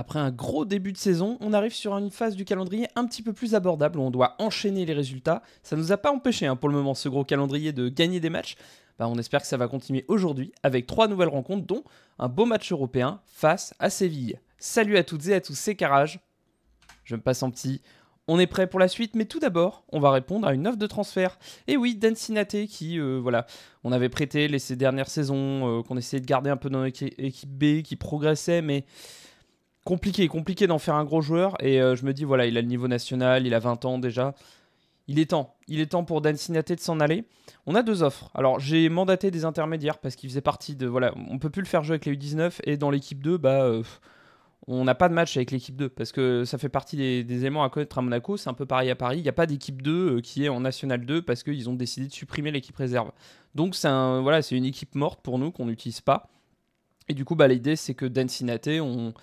Après un gros début de saison, on arrive sur une phase du calendrier un petit peu plus abordable où on doit enchaîner les résultats. Ça ne nous a pas empêché hein, pour le moment ce gros calendrier de gagner des matchs. Bah, on espère que ça va continuer aujourd'hui avec trois nouvelles rencontres dont un beau match européen face à Séville. Salut à toutes et à tous, c'est Carrage. Je me passe en petit. On est prêt pour la suite, mais tout d'abord, on va répondre à une offre de transfert. Et eh oui, Dan qui, euh, voilà, on avait prêté les, ces dernières saisons, euh, qu'on essayait de garder un peu dans l'équipe B, qui progressait, mais compliqué, compliqué d'en faire un gros joueur. Et euh, je me dis, voilà, il a le niveau national, il a 20 ans déjà. Il est temps. Il est temps pour Dan de s'en aller. On a deux offres. Alors, j'ai mandaté des intermédiaires parce qu'il faisait partie de. Voilà, on ne peut plus le faire jouer avec les U19. Et dans l'équipe 2, bah. Euh, on n'a pas de match avec l'équipe 2 parce que ça fait partie des, éléments à connaître à Monaco. C'est un peu pareil à Paris. Il n'y a pas d'équipe 2 euh, qui est en National 2 parce qu'ils ont décidé de supprimer l'équipe réserve. Donc c'est un, voilà, une équipe morte pour nous qu'on n'utilise pas. Et du coup, bah, l'idée c'est que Dan on,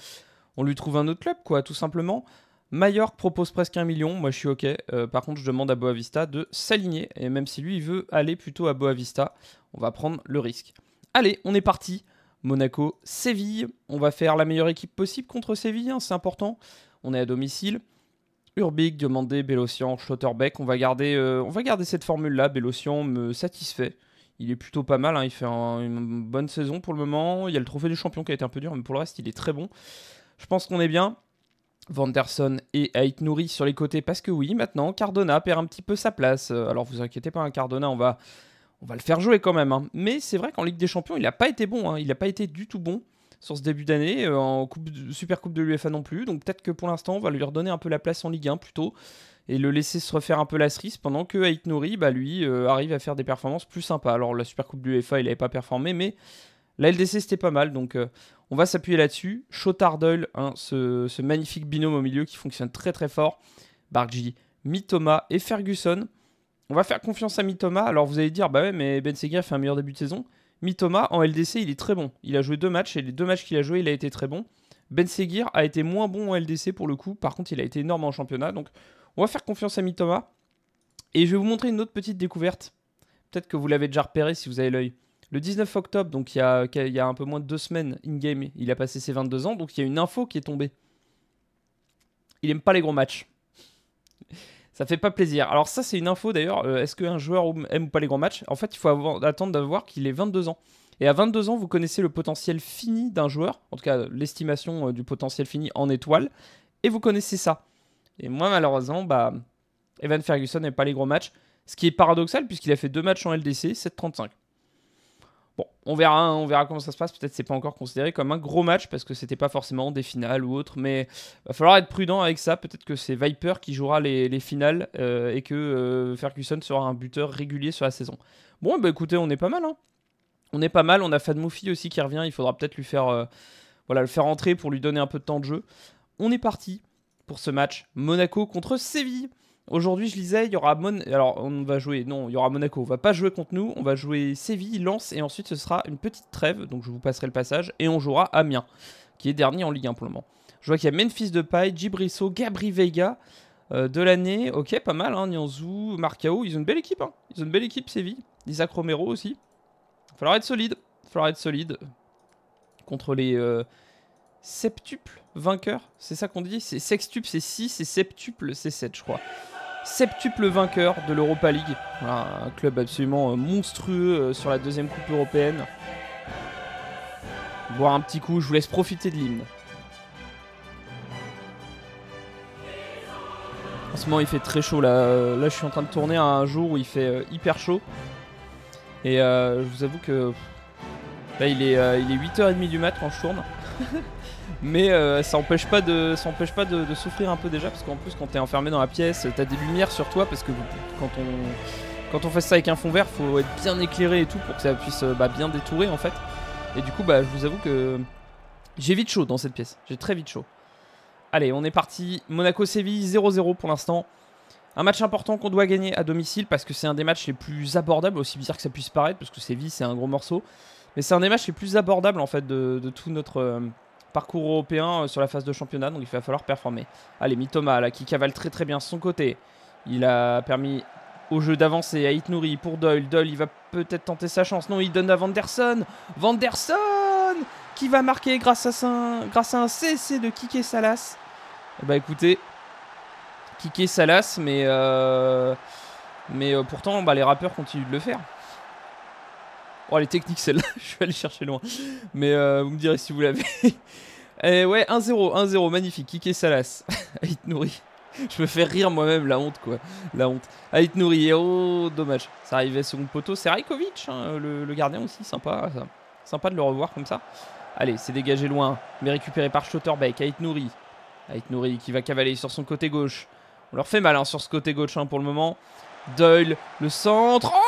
on lui trouve un autre club, quoi, tout simplement. Mallorca propose presque un million, moi je suis ok. Euh, par contre, je demande à Boavista de s'aligner. Et même si lui, il veut aller plutôt à Boavista, on va prendre le risque. Allez, on est parti. Monaco, Séville. On va faire la meilleure équipe possible contre Séville, hein, c'est important. On est à domicile. Urbic, Demandé, Bélocian, Schlotterbeck. On va garder, euh, on va garder cette formule-là. Bélocian me satisfait. Il est plutôt pas mal. Hein. Il fait une bonne saison pour le moment. Il y a le trophée du champion qui a été un peu dur, mais pour le reste, il est très bon. Je pense qu'on est bien. Vanderson et Ait Nouri sur les côtés parce que oui, maintenant Cardona perd un petit peu sa place. Euh, alors vous inquiétez pas, hein, Cardona, on va, on va le faire jouer quand même. Hein. Mais c'est vrai qu'en Ligue des Champions, il n'a pas été bon. Hein. Il n'a pas été du tout bon sur ce début d'année, euh, en coupe Super Coupe de l'UEFA non plus. Donc peut-être que pour l'instant, on va lui redonner un peu la place en Ligue 1 plutôt et le laisser se refaire un peu la cerise pendant que Ait Nouri, bah, lui, euh, arrive à faire des performances plus sympas. Alors la Super Coupe de l'UEFA, il n'avait pas performé, mais la LDC c'était pas mal. Donc on va s'appuyer là-dessus. Shotardle, hein, ce, magnifique binôme au milieu qui fonctionne très très fort. Bargi, Mitoma et Ferguson. On va faire confiance à Mitoma. Alors vous allez dire, bah ouais, mais Ben Seguir fait un meilleur début de saison. Mitoma, en LDC, il est très bon. Il a joué deux matchs et les deux matchs qu'il a joué, il a été très bon. Ben Seguir a été moins bon en LDC pour le coup. Par contre, il a été énorme en championnat. Donc on va faire confiance à Mitoma. Et je vais vous montrer une autre petite découverte. Peut-être que vous l'avez déjà repéré si vous avez l'œil. Le 19 octobre, donc il y a, un peu moins de deux semaines in-game, il a passé ses 22 ans, donc il y a une info qui est tombée. Il aime pas les gros matchs. Ça fait pas plaisir. Alors ça, c'est une info d'ailleurs. Euh, est-ce qu'un joueur aime ou pas les grands matchs En fait, il faut attendre d'avoir qu'il ait 22 ans. Et à 22 ans, vous connaissez le potentiel fini d'un joueur, en tout cas l'estimation euh, du potentiel fini en étoile, et vous connaissez ça. Et moi, malheureusement, bah, Evan Ferguson n'aime pas les gros matchs, ce qui est paradoxal puisqu'il a fait deux matchs en LDC, 7-35. Bon, on verra, hein, on verra comment ça se passe. Peut-être c'est pas encore considéré comme un gros match parce que c'était pas forcément des finales ou autre, mais va falloir être prudent avec ça. Peut-être que c'est Viper qui jouera les, finales euh, et que euh, Ferguson sera un buteur régulier sur la saison. Bon, bah écoutez, on est pas mal, hein. On est pas mal. On a Fadmoufi aussi qui revient. Il faudra peut-être lui faire, euh, voilà, le faire entrer pour lui donner un peu de temps de jeu. On est parti pour ce match Monaco contre Séville. Aujourd'hui, je lisais, il y aura Mon... Alors, on va jouer. Non, il y aura Monaco. On va pas jouer contre nous. On va jouer Séville, Lens, et ensuite ce sera une petite trêve. Donc, je vous passerai le passage et on jouera Amiens, qui est dernier en Ligue 1 pour le moment. Je vois qu'il y a Memphis Depay, Gibrisso, Gabri Vega euh, de l'année. Ok, pas mal. Hein, Nianzou, Marcao, ils ont une belle équipe. Hein, ils ont une belle équipe Séville. Isaac Romero aussi. Il falloir être solide. Il falloir être solide contre les euh, septuples vainqueurs. C'est ça qu'on dit. C'est sextuple, c'est 6 C'est septuple, c'est 7, je crois septuple vainqueur de l'Europa League. un club absolument euh, monstrueux euh, sur la deuxième Coupe européenne. Boire un petit coup, je vous laisse profiter de l'hymne. En ce moment, il fait très chaud. Là, euh, là je suis en train de tourner à un jour où il fait hyper chaud. Et je vous avoue que là, il est, il est 8h30 du mat quand je tourne mais euh, ça n'empêche pas, de, empêche pas de, souffrir un peu déjà, parce qu'en plus, quand t'es enfermé dans la pièce, t'as des lumières sur toi, parce que quand on, quand on fait ça avec un fond vert, faut être bien éclairé et tout pour que ça puisse euh, bah, bien détourer en fait. Et du coup, bah, je vous avoue que j'ai vite chaud dans cette pièce, j'ai très vite chaud. Allez, on est parti. Monaco-Séville 0-0 pour l'instant. Un match important qu'on doit gagner à domicile parce que c'est un des matchs les plus abordables, aussi bizarre que ça puisse paraître, parce que Séville c'est un gros morceau. Mais c'est un des matchs les plus abordables en fait de, tout notre euh, parcours européen euh, sur la phase de championnat, donc il va falloir performer. Allez, Mitoma là qui cavale très très bien son côté. Il a permis au jeu d'avancer à Itnouri pour Doyle. Doyle il va peut-être tenter sa chance. Non, il donne à Vanderson. Vanderson qui va marquer grâce à un, grâce à un CC de Kike Salas. bah écoutez, Kike Salas, mais, euh, mais pourtant bah, les rappeurs continuent de le faire. Oh, les techniques celle-là, je vais aller chercher loin. Mais euh, vous me direz si vous l'avez. Et eh ouais, 1-0, 1-0, magnifique. Kike Salas. Aït Nouri. Je me fais rire moi-même, la honte quoi. La honte. Aït Nouri, eh oh, dommage. Ça arrivait second poteau. C'est Rajkovic, hein, le, gardien aussi, sympa. Sympa de le revoir comme ça. Allez, c'est dégagé loin, mais récupéré par Schotterbeck. Aït Nouri. Aït Nouri qui va cavaler sur son côté gauche. On leur fait mal hein, sur ce côté gauche hein, pour le moment. Doyle, le centre. Oh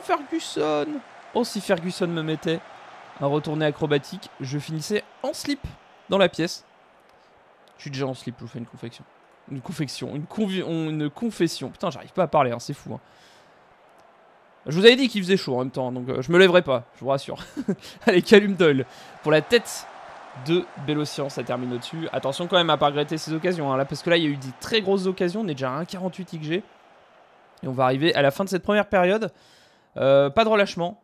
Ferguson Oh, si Ferguson me mettait un retourner acrobatique, je finissais en slip dans la pièce. Je suis déjà en slip, je vous fais une confection. Une confection, une, confession. Putain, j'arrive pas à parler, hein, c'est fou. Hein. Je vous avais dit qu'il faisait chaud en même temps, hein, donc euh, je me lèverai pas, je vous rassure. Allez, Calum Doyle pour la tête de Bellocian, ça termine au-dessus. Attention quand même à pas regretter ces occasions, là, parce que là, il y a eu des très grosses occasions, on est déjà à 1,48 XG. Et on va arriver à la fin de cette première période. Euh, pas de relâchement.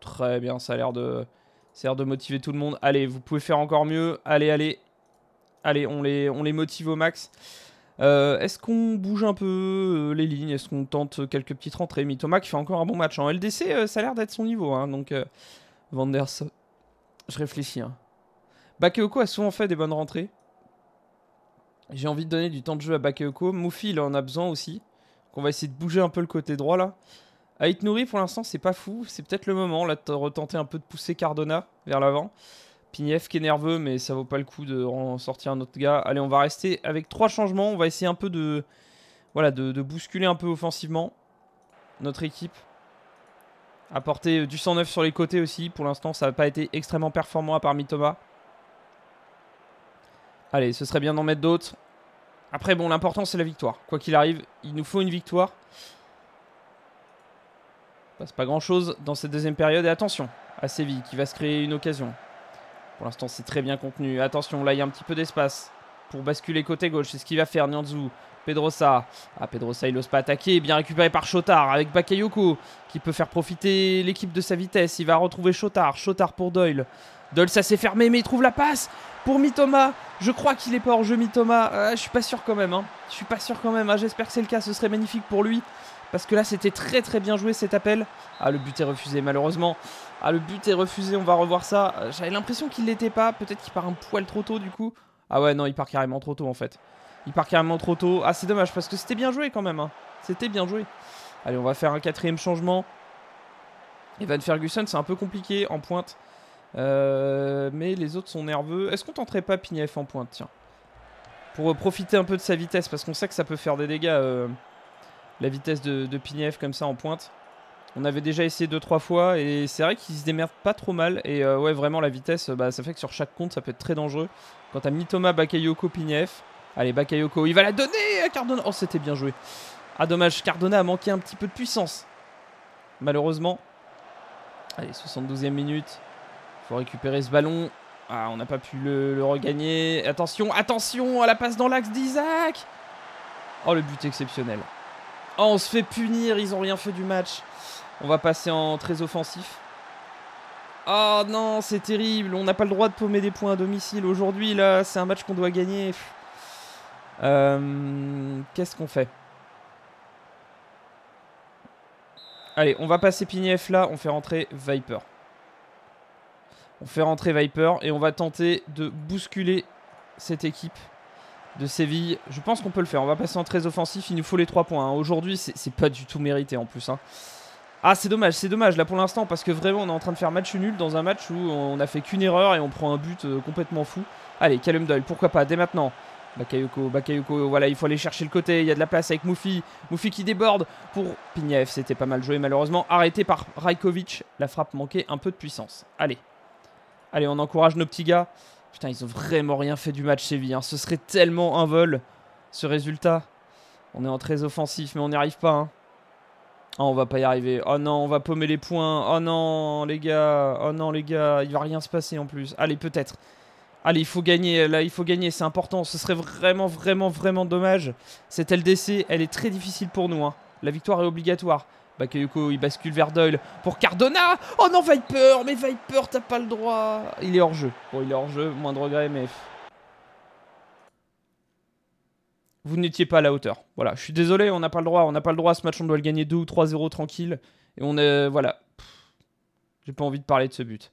Très bien, ça a l'air de, ça de motiver tout le monde. Allez, vous pouvez faire encore mieux. Allez, allez. Allez, on les, on les motive au max. Euh, est-ce qu'on bouge un peu euh, les lignes Est-ce qu'on tente quelques petites rentrées Mitoma qui fait encore un bon match. En hein. LDC, ça a l'air d'être son niveau. Hein, donc, Van Je réfléchis. Hein. Bakeoko a souvent fait des bonnes rentrées. J'ai envie de donner du temps de jeu à Bakeoko. Moufi, il en a besoin aussi. Qu'on va essayer de bouger un peu le côté droit là. Aït nourri pour l'instant, c'est pas fou. C'est peut-être le moment, là, de retenter un peu de pousser Cardona vers l'avant. Pignef qui est nerveux, mais ça vaut pas le coup de en sortir un autre gars. Allez, on va rester avec trois changements. On va essayer un peu de, voilà, de, bousculer un peu offensivement notre équipe. Apporter euh, du 109 sur les côtés aussi. Pour l'instant, ça n'a pas été extrêmement performant parmi Thomas. Allez, ce serait bien d'en mettre d'autres. Après, bon, l'important, c'est la victoire. Quoi qu'il arrive, il nous faut une victoire passe pas grand-chose dans cette deuxième période. Et attention à Séville qui va se créer une occasion. Pour l'instant, c'est très bien contenu. Attention, là, il y a un petit peu d'espace pour basculer côté gauche. C'est ce qu'il va faire Nianzou. Pedrosa. Ah, Pedrosa, il n'ose pas attaquer. Eh bien récupéré par Chotard avec Bakayoko qui peut faire profiter l'équipe de sa vitesse. Il va retrouver Chotard. Chotard pour Doyle. Doyle, ça s'est fermé, mais il trouve la passe pour Mitoma. Je crois qu'il est pas hors jeu, Mitoma. Euh, je suis pas sûr quand même. Hein. Je suis pas sûr quand même. Hein. J'espère que c'est le cas. Ce serait magnifique pour lui. Parce que là, c'était très très bien joué cet appel. Ah, le but est refusé, malheureusement. Ah, le but est refusé, on va revoir ça. Euh, j'avais l'impression qu'il l'était pas. Peut-être qu'il part un poil trop tôt, du coup. Ah ouais, non, il part carrément trop tôt, en fait. Il part carrément trop tôt. Ah, c'est dommage, parce que c'était bien joué, quand même. Hein. C'était bien joué. Allez, on va faire un quatrième changement. Evan Ferguson, c'est un peu compliqué en pointe. Euh, mais les autres sont nerveux. Est-ce qu'on tenterait pas Pignef en pointe, tiens Pour euh, profiter un peu de sa vitesse, parce qu'on sait que ça peut faire des dégâts la vitesse de, de Pignef comme ça en pointe. On avait déjà essayé deux, trois fois et c'est vrai qu'il se démerde pas trop mal. Et euh, ouais, vraiment, la vitesse, bah, ça fait que sur chaque compte, ça peut être très dangereux. Quant à Mitoma, Bakayoko, Pignef. Allez, Bakayoko, il va la donner à Cardona. Oh, c'était bien joué. Ah, dommage, Cardona a manqué un petit peu de puissance. Malheureusement. Allez, 72e minute. faut récupérer ce ballon. Ah, on n'a pas pu le, le, regagner. Attention, attention à la passe dans l'axe d'Isaac. Oh, le but exceptionnel. Oh, on se fait punir, ils ont rien fait du match. On va passer en très offensif. Oh non, c'est terrible. On n'a pas le droit de paumer des points à domicile. Aujourd'hui, là, c'est un match qu'on doit gagner. Euh, qu'est-ce qu'on fait Allez, on va passer Pignef là. On fait rentrer Viper. On fait rentrer Viper et on va tenter de bousculer cette équipe de Séville. Je pense qu'on peut le faire. On va passer en très offensif. Il nous faut les 3 points. Hein. Aujourd'hui, c'est pas du tout mérité en plus. Hein. Ah, c'est dommage, c'est dommage là pour l'instant parce que vraiment on est en train de faire match nul dans un match où on a fait qu'une erreur et on prend un but euh, complètement fou. Allez, Callum Doyle, pourquoi pas dès maintenant Bakayoko, Bakayoko, voilà, il faut aller chercher le côté, il y a de la place avec Moufi. Moufi qui déborde pour Pignaev, c'était pas mal joué malheureusement. Arrêté par Rajkovic, la frappe manquait un peu de puissance. Allez, allez, on encourage nos petits gars. Putain, ils ont vraiment rien fait du match Séville. Hein. Ce serait tellement un vol, ce résultat. On est en très offensif, mais on n'y arrive pas. Oh, on va pas y arriver. Oh non, on va paumer les points. Oh non, les gars. Oh non, les gars. Il va rien se passer en plus. Allez, peut-être. Allez, il faut gagner. Là, il faut gagner. C'est important. Ce serait vraiment, vraiment, vraiment dommage. Cette LDC, elle est très difficile pour nous. Hein. La victoire est obligatoire. Bakayuko, il bascule vers Doyle pour Cardona. Oh non, Viper, mais Viper, t'as pas le droit. Il est hors jeu. Bon, il est hors jeu, moins de regrets, mais. Vous n'étiez pas à la hauteur. Voilà, je suis désolé, on n'a pas le droit. On n'a pas le droit ce match, on doit le gagner 2 ou 3-0 tranquille. Et on est. Voilà. J'ai pas envie de parler de ce but.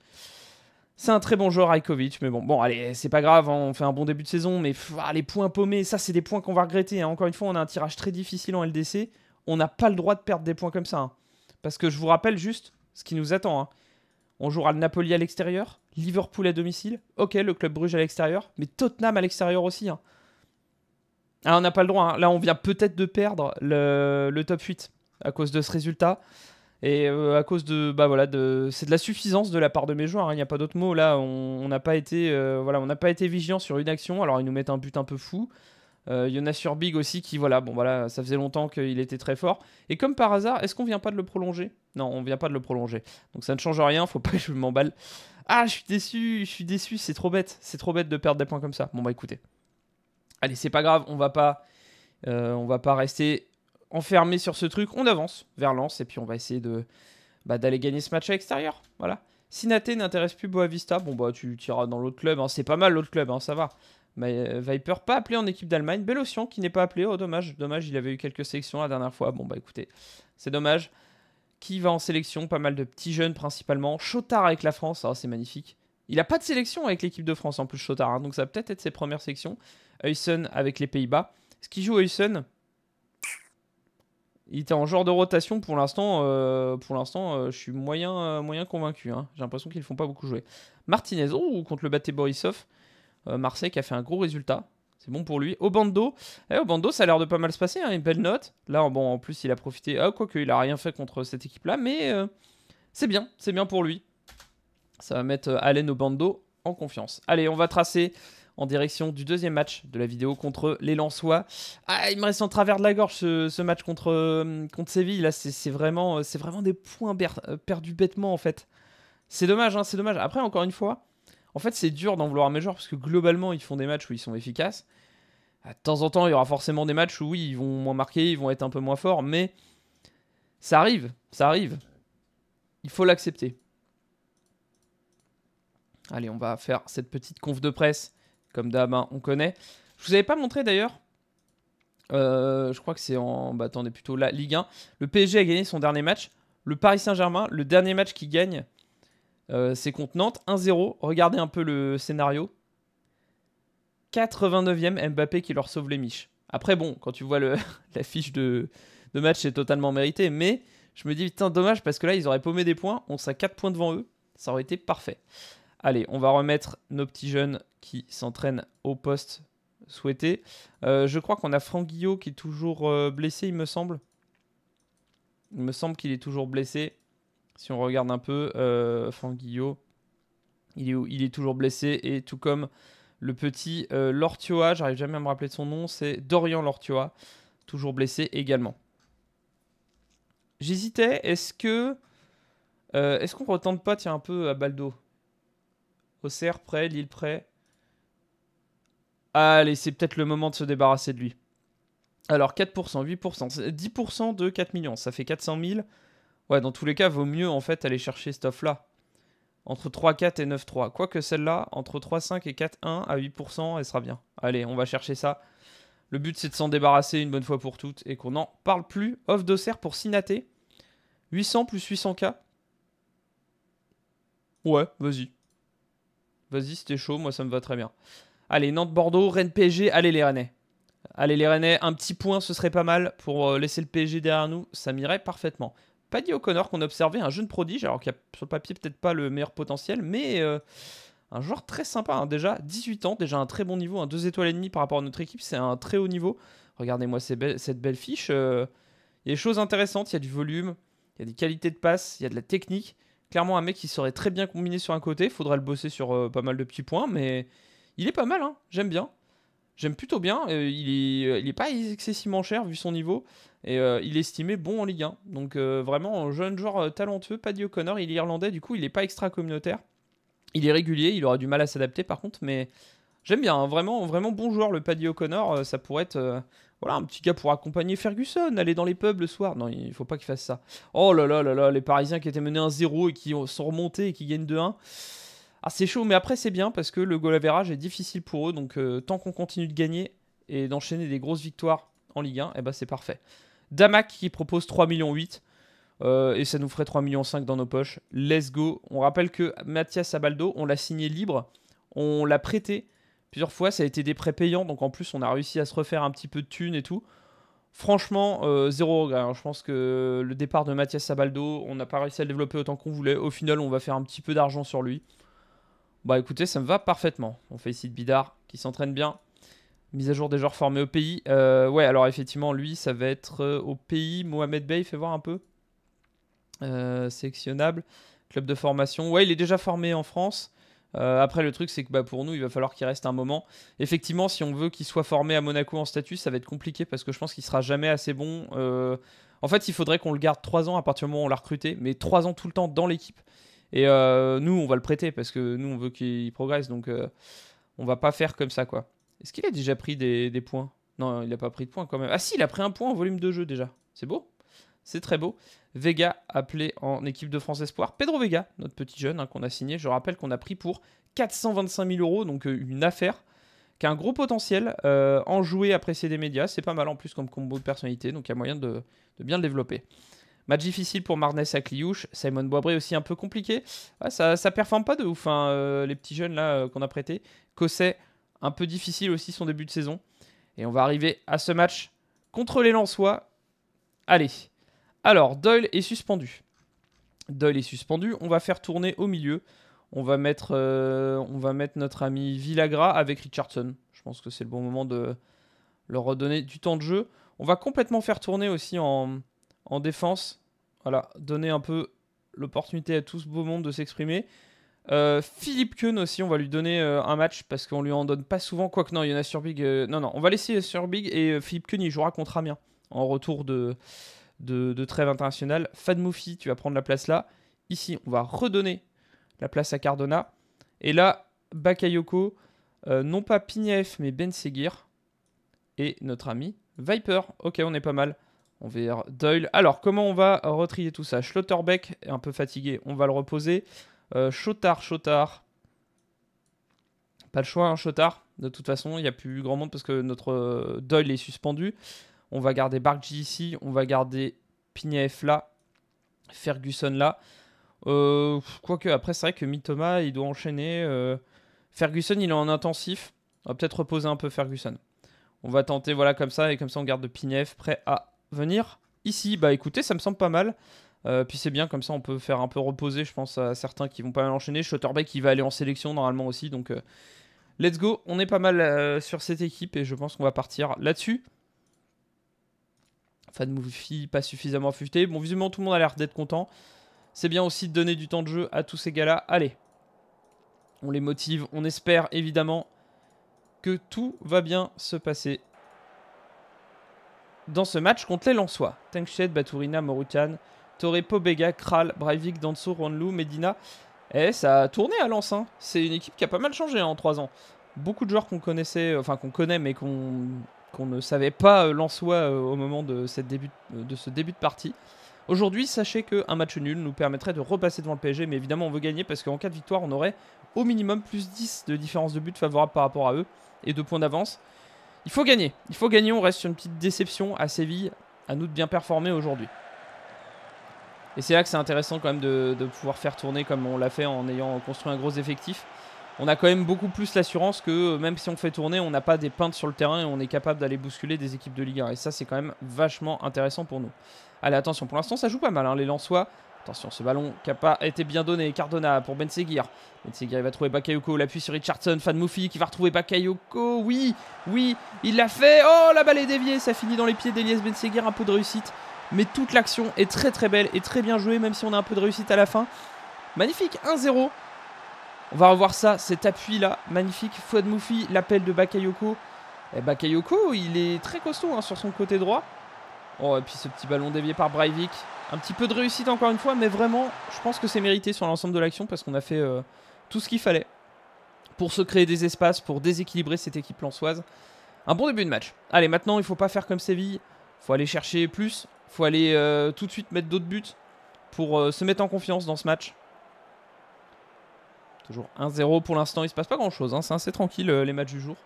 C'est un très bon joueur, Rajkovic, mais bon, bon, allez, c'est pas grave, hein, on fait un bon début de saison, mais ah, les points paumés, ça, c'est des points qu'on va regretter. Hein. Encore une fois, on a un tirage très difficile en LDC on n'a pas le droit de perdre des points comme ça. Hein. Parce que je vous rappelle juste ce qui nous attend. Hein. On jouera le Napoli à l'extérieur, Liverpool à domicile, ok, le club Bruges à l'extérieur, mais Tottenham à l'extérieur aussi. Hein. Ah, on n'a pas le droit. Là, on vient peut-être de perdre le, top 8 à cause de ce résultat. Et euh, à cause de. Bah voilà, c'est de la suffisance de la part de mes joueurs. Il n'y a pas d'autre mot. Là, on n'a pas été, vigilants euh, voilà, on n'a pas été vigilant sur une action. Alors, ils nous mettent un but un peu fou il y a sur Big aussi qui, voilà, bon voilà, ça faisait longtemps qu'il était très fort. Et comme par hasard, est-ce qu'on vient pas de le prolonger Non, on vient pas de le prolonger. Donc ça ne change rien, faut pas que je m'emballe. Ah, je suis déçu, je suis déçu, c'est trop bête. C'est trop bête de perdre des points comme ça. Bon bah écoutez. Allez, c'est pas grave, on va pas, euh, on va pas rester enfermé sur ce truc. On avance vers Lens et puis on va essayer de bah, d'aller gagner ce match à l'extérieur. Voilà. Si n'intéresse plus Boavista, bon bah tu tireras dans l'autre club, hein. c'est pas mal l'autre club, hein, ça va. Euh, Viper pas appelé en équipe d'Allemagne. Bellocian qui n'est pas appelé. Oh, dommage. Dommage, il avait eu quelques sélections la dernière fois. Bon, bah écoutez, c'est dommage. Qui va en sélection Pas mal de petits jeunes principalement. Chotard avec la France. Oh, c'est magnifique. Il n'a pas de sélection avec l'équipe de France en plus, Chotard. Hein, donc ça va peut-être être ses premières sélections. Huysen avec les Pays-Bas. Ce qui joue Huysen il était en genre de rotation pour l'instant. Euh, pour l'instant, euh, je suis moyen, moyen convaincu. Hein. J'ai l'impression qu'ils ne font pas beaucoup jouer. Martinez, oh, contre le batté Borisov. Euh, Marseille qui a fait un gros résultat. C'est bon pour lui. Obando, au eh, Obando ça a l'air de pas mal se passer, hein. une belle note. Là, bon, en plus, il a profité. Ah, quoique, il a rien fait contre cette équipe-là, mais euh, c'est bien, c'est bien pour lui. Ça va mettre euh, Allen Obando en confiance. Allez, on va tracer en direction du deuxième match de la vidéo contre les Lançois. Ah, il me reste en travers de la gorge ce, match contre, contre Séville. Là, c'est vraiment, vraiment des points perdus bêtement, en fait. C'est dommage, hein, c'est dommage. Après, encore une fois, en fait, c'est dur d'en vouloir à Major parce que globalement, ils font des matchs où ils sont efficaces. De temps en temps, il y aura forcément des matchs où, oui, ils vont moins marquer, ils vont être un peu moins forts, mais ça arrive, ça arrive. Il faut l'accepter. Allez, on va faire cette petite conf de presse. Comme d'hab, hein, on connaît. Je vous avais pas montré d'ailleurs. Euh, je crois que c'est en. Bah attendez, plutôt la Ligue 1. Le PSG a gagné son dernier match. Le Paris Saint-Germain, le dernier match qu'il gagne, euh, c'est contre 1-0. Regardez un peu le scénario. 89e Mbappé qui leur sauve les miches. Après, bon, quand tu vois le, la fiche de, match, c'est totalement mérité. Mais je me dis, putain, dommage parce que là, ils auraient paumé des points. On s'a 4 points devant eux. Ça aurait été parfait. Allez, on va remettre nos petits jeunes qui s'entraînent au poste souhaité. Euh, je crois qu'on a Franck Guillot qui est toujours euh, blessé, il me semble. Il me semble qu'il est toujours blessé si on regarde un peu, euh, il est, toujours blessé. Et tout comme le petit euh, Lortioa, j'arrive jamais à me rappeler de son nom, c'est Dorian Lortioa, toujours blessé également. J'hésitais, est-ce que. Euh, est-ce qu'on retente pas, tiens, un peu à euh, Baldo Auxerre prêt, Lille près. Allez, c'est peut-être le moment de se débarrasser de lui. Alors 4%, 8%, 10% de 4 millions, ça fait 400 000. Ouais, dans tous les cas, vaut mieux en fait aller chercher cette offre-là. Entre 3-4 et 9-3. Quoique celle-là, entre 3-5 et 4-1 à 8%, elle sera bien. Allez, on va chercher ça. Le but, c'est de s'en débarrasser une bonne fois pour toutes et qu'on n'en parle plus. Off d'Auxerre pour Sinaté. 800 plus 800K. Ouais, vas-y. Vas-y, c'était chaud, moi ça me va très bien. Allez, Nantes-Bordeaux, rennes pg allez les Rennais. Allez les Rennais, un petit point, ce serait pas mal pour euh, laisser le PG derrière nous, ça m'irait parfaitement. Paddy O'Connor qu'on observait, un jeune prodige, alors qu'il a sur le papier peut-être pas le meilleur potentiel, mais euh, un joueur très sympa, hein, déjà 18 ans, déjà un très bon niveau, un 2 étoiles et demie par rapport à notre équipe, c'est un très haut niveau. Regardez-moi cette belle fiche, euh, il y a des choses intéressantes, il y a du volume, il y a des qualités de passe, il y a de la technique. Clairement un mec qui serait très bien combiné sur un côté, faudra le bosser sur euh, pas mal de petits points, mais il est pas mal, hein, j'aime bien j'aime plutôt bien. Euh, euh, il, est, pas excessivement cher vu son niveau. Et euh, il est estimé bon en Ligue 1. Donc vraiment un jeune joueur talentueux, Paddy O'Connor. Il est irlandais, du coup il n'est pas extra communautaire. Il est régulier, il aura du mal à s'adapter par contre, mais j'aime bien. Hein, vraiment, vraiment bon joueur le Paddy O'Connor. ça pourrait être voilà, un petit gars pour accompagner Ferguson, aller dans les pubs le soir. Non, il faut pas qu'il fasse ça. Oh là là là là, les Parisiens qui étaient menés 1-0 et qui sont remontés et qui gagnent 2-1. Ah, c'est chaud, mais après c'est bien parce que le goal average est difficile pour eux. Donc euh, tant qu'on continue de gagner et d'enchaîner des grosses victoires en Ligue 1, et eh ben, c'est parfait. Damac qui propose 3,8 millions. Euh, et ça nous ferait 3,5 millions dans nos poches. Let's go. On rappelle que Mathias Abaldo, on l'a signé libre. On l'a prêté plusieurs fois. Ça a été des prêts payants. Donc en plus, on a réussi à se refaire un petit peu de thunes et tout. Franchement, euh, zéro regret. Hein. Je pense que le départ de Mathias Sabaldo, on n'a pas réussi à le développer autant qu'on voulait. Au final, on va faire un petit peu d'argent sur lui. Bah écoutez, ça me va parfaitement. On fait félicite Bidar qui s'entraîne bien. Mise à jour des joueurs formés au pays. Euh, ouais, alors effectivement, lui, ça va être euh, au pays. Mohamed Bey, fait voir un peu. Sectionnable. Euh, sélectionnable. Club de formation. Ouais, il est déjà formé en France. après, le truc, c'est que bah, pour nous, il va falloir qu'il reste un moment. Effectivement, si on veut qu'il soit formé à Monaco en statut, ça va être compliqué parce que je pense qu'il sera jamais assez bon. en fait, il faudrait qu'on le garde 3 ans à partir du moment où on l'a recruté, mais 3 ans tout le temps dans l'équipe. Et euh, nous, on va le prêter parce que nous, on veut qu'il progresse. Donc, euh, on va pas faire comme ça, quoi. Est-ce qu'il a déjà pris des, points Non, il n'a pas pris de points quand même. Ah si, il a pris un point en volume de jeu déjà. C'est beau. C'est très beau. Vega appelé en équipe de France Espoir. Pedro Vega, notre petit jeune hein, qu'on a signé. Je rappelle qu'on a pris pour 425 000 euros, donc euh, une affaire qui a un gros potentiel, en jouer apprécier des médias. C'est pas mal en plus comme combo de personnalité, donc il y a moyen de, de bien le développer. Match difficile pour Marnes à Cliouche. Simon Boisbré aussi un peu compliqué. ça, ça performe pas de ouf, hein, euh, les petits jeunes là euh, qu'on a prêtés. Cosset, un peu difficile aussi son début de saison. Et on va arriver à ce match contre les Lensois. Allez. Alors, Doyle est suspendu. Doyle est suspendu. On va faire tourner au milieu. On va mettre, euh, on va mettre notre ami Villagra avec Richardson. Je pense que c'est le bon moment de leur redonner du temps de jeu. On va complètement faire tourner aussi en, en défense. Voilà, donner un peu l'opportunité à tout ce beau monde de s'exprimer. Euh, Philippe Keun aussi, on va lui donner euh, un match parce qu'on lui en donne pas souvent. Quoique, non, il y en a sur Big. Euh, non, non, on va laisser sur Big et Philippe Keun, il jouera contre Amiens en retour de, de, trêve internationale. Fad Moufi, tu vas prendre la place là. Ici, on va redonner la place à Cardona. Et là, Bakayoko, non pas Pignef, mais Ben Et notre ami Viper. Ok, on est pas mal. On verra Doyle. Alors, comment on va retrier tout ça Schlotterbeck est un peu fatigué. On va le reposer. Euh, Chotard, Chotard. Pas le choix, hein, Chotard. De toute façon, il n'y a plus grand monde parce que notre euh, Doyle est suspendu. On va garder Barkji ici. On va garder Pinaef là. Ferguson là. Euh, quoique, après, c'est vrai que Mitoma, il doit enchaîner. Euh. Ferguson, il est en intensif. On va peut-être reposer un peu Ferguson. On va tenter, voilà, comme ça. Et comme ça, on garde Pinaef prêt à venir ici. Bah écoutez, ça me semble pas mal. Euh, puis c'est bien, comme ça on peut faire un peu reposer, je pense, à certains qui vont pas mal enchaîner. Shutterback qui va aller en sélection normalement aussi. Donc euh, let's go, on est pas mal euh, sur cette équipe et je pense qu'on va partir là-dessus. Fan pas suffisamment affûté. Bon, visiblement tout le monde a l'air d'être content. C'est bien aussi de donner du temps de jeu à tous ces gars-là. Allez, on les motive, on espère évidemment que tout va bien se passer dans ce match contre les Lensois. Tengshed, Baturina, Morutan, Torepo, Bega, Kral, Breivik, Danso, Ronlou, Medina. Et eh, ça a tourné à Lens. Hein. C'est une équipe qui a pas mal changé hein, en 3 ans. Beaucoup de joueurs qu'on connaissait, euh, enfin qu'on connaît, mais qu'on ne savait pas euh, Lensois euh, au moment de, cette début, de ce début de partie. Aujourd'hui, sachez qu'un match nul nous permettrait de repasser devant le PSG, mais évidemment on veut gagner parce qu'en cas de victoire, on aurait au minimum plus 10 de différence de but favorable par rapport à eux et de points d'avance. Il faut gagner. Il faut gagner. On reste sur une petite déception à Séville. À nous de bien performer aujourd'hui. Et c'est là que c'est intéressant quand même de, pouvoir faire tourner comme on l'a fait en ayant construit un gros effectif. On a quand même beaucoup plus l'assurance que même si on fait tourner, on n'a pas des peintes sur le terrain et on est capable d'aller bousculer des équipes de Ligue 1. Et ça, c'est quand même vachement intéressant pour nous. Allez, attention, pour l'instant, ça joue pas mal. Hein. Les Lensois Attention, ce ballon qui n'a pas été bien donné. Cardona pour Ben Seguir. va trouver Bakayoko. L'appui sur Richardson. Fan Moufi qui va retrouver Bakayoko. Oui, oui, il l'a fait. Oh, la balle est déviée. Ça finit dans les pieds d'Elias Ben Un peu de réussite. Mais toute l'action est très très belle et très bien jouée, même si on a un peu de réussite à la fin. Magnifique, 1-0. On va revoir ça, cet appui-là. Magnifique. Fouad Moufi, l'appel de Bakayoko. Et eh, Bakayoko, il est très costaud hein, sur son côté droit. Oh, et puis ce petit ballon dévié par Breivik. Un petit peu de réussite encore une fois, mais vraiment, je pense que c'est mérité sur l'ensemble de l'action parce qu'on a fait euh, tout ce qu'il fallait pour se créer des espaces, pour déséquilibrer cette équipe lançoise. Un bon début de match. Allez, maintenant, il ne faut pas faire comme Séville. Il faut aller chercher plus. Il faut aller euh, tout de suite mettre d'autres buts pour euh, se mettre en confiance dans ce match. Toujours 1-0 pour l'instant. Il se passe pas grand-chose. Hein. C'est assez tranquille, les matchs du jour.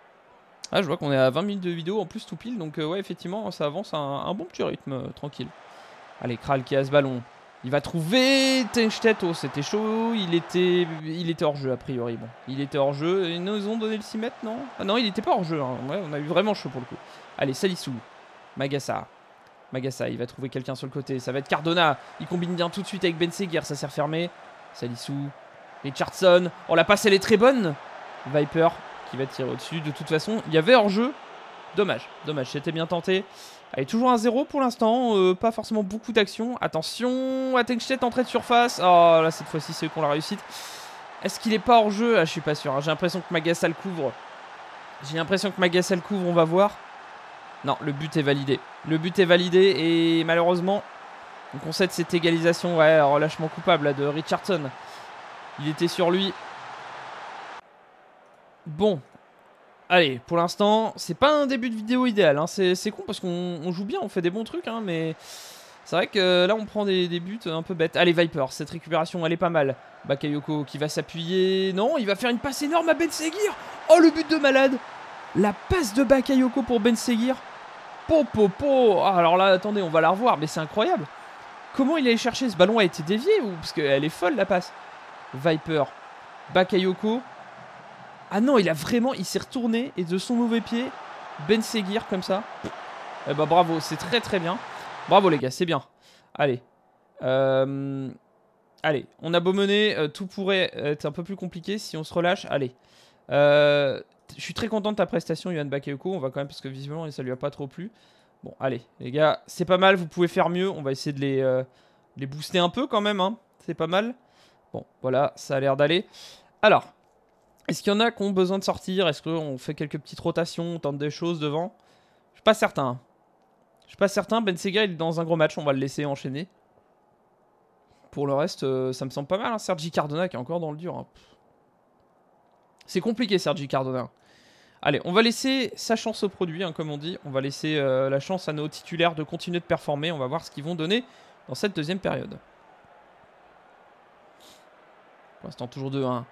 Ah, je vois qu'on est à 20 minutes de vidéo en plus tout pile. Donc, ouais, effectivement, ça avance à un bon petit rythme tranquille. Allez, Kral qui a ce ballon. Il va trouver Tenchteto. Oh, c'était chaud. Il était, il était hors jeu, a priori. Bon, il était hors jeu. Ils nous ont donné le 6 mètres, non Ah non, il n'était pas hors jeu. Hein. Ouais, on a eu vraiment chaud pour le coup. Allez, Salissou. Magassa. Magassa, il va trouver quelqu'un sur le côté. Ça va être Cardona. Il combine bien tout de suite avec Ben Ça s'est refermé. Salissou. Richardson. Oh, la passe, elle est très bonne. Viper qui va tirer au-dessus. De toute façon, il y avait hors jeu. Dommage, dommage, c'était bien tenté. Allez, toujours un 0 pour l'instant, euh, pas forcément beaucoup d'action. Attention, Attention entrée de surface. Oh là, cette fois-ci, c'est eux qui ont la réussite. Est-ce qu'il est pas hors jeu ah, Je suis pas sûr, hein. j'ai l'impression que Magasal le couvre. J'ai l'impression que Magasal couvre, on va voir. Non, le but est validé. Le but est validé et malheureusement, on concède cette égalisation. Ouais, relâchement coupable de Richardson. Il était sur lui. Bon, Allez, pour l'instant, c'est pas un début de vidéo idéal. Hein. C'est con parce qu'on joue bien, on fait des bons trucs, hein, mais... C'est vrai que là on prend des, buts un peu bêtes. Allez Viper, cette récupération elle est pas mal. Bakayoko qui va s'appuyer. Non, il va faire une passe énorme à Ben Seguir. Oh le but de malade La passe de Bakayoko pour Ben Seguir. Po, po, ah, alors là attendez, on va la revoir, mais c'est incroyable. Comment il allait chercher ce ballon a été dévié ou parce qu'elle est folle la passe. Viper, Bakayoko. Ah non, il a vraiment, il s'est retourné et de son mauvais pied, Ben Seguir comme ça. Eh bah bravo, c'est très très bien. Bravo les gars, c'est bien. Allez. Euh, allez, on a beau mener, euh, tout pourrait être un peu plus compliqué si on se relâche. Allez. Euh, je suis très content de ta prestation, Yohan Bakayoko. On va quand même, parce que visiblement, ça lui a pas trop plu. Bon, allez, les gars, c'est pas mal. Vous pouvez faire mieux. On va essayer de les, booster un peu quand même. Hein. C'est pas mal. Bon, voilà, ça a l'air d'aller. Alors, est-ce qu'il y en a qui ont besoin de sortir Est-ce qu'on fait quelques petites rotations, on tente des choses devant Je suis pas certain. Hein. Je suis pas certain. Ben Sega, il est dans un gros match, on va le laisser enchaîner. Pour le reste, euh, ça me semble pas mal. Hein. Sergi Cardona qui est encore dans le dur. Hein. C'est compliqué, Sergi Cardona. Allez, on va laisser sa chance au produit, comme on dit. On va laisser euh, la chance à nos titulaires de continuer de performer. On va voir ce qu'ils vont donner dans cette deuxième période. Pour l'instant, toujours 2-1.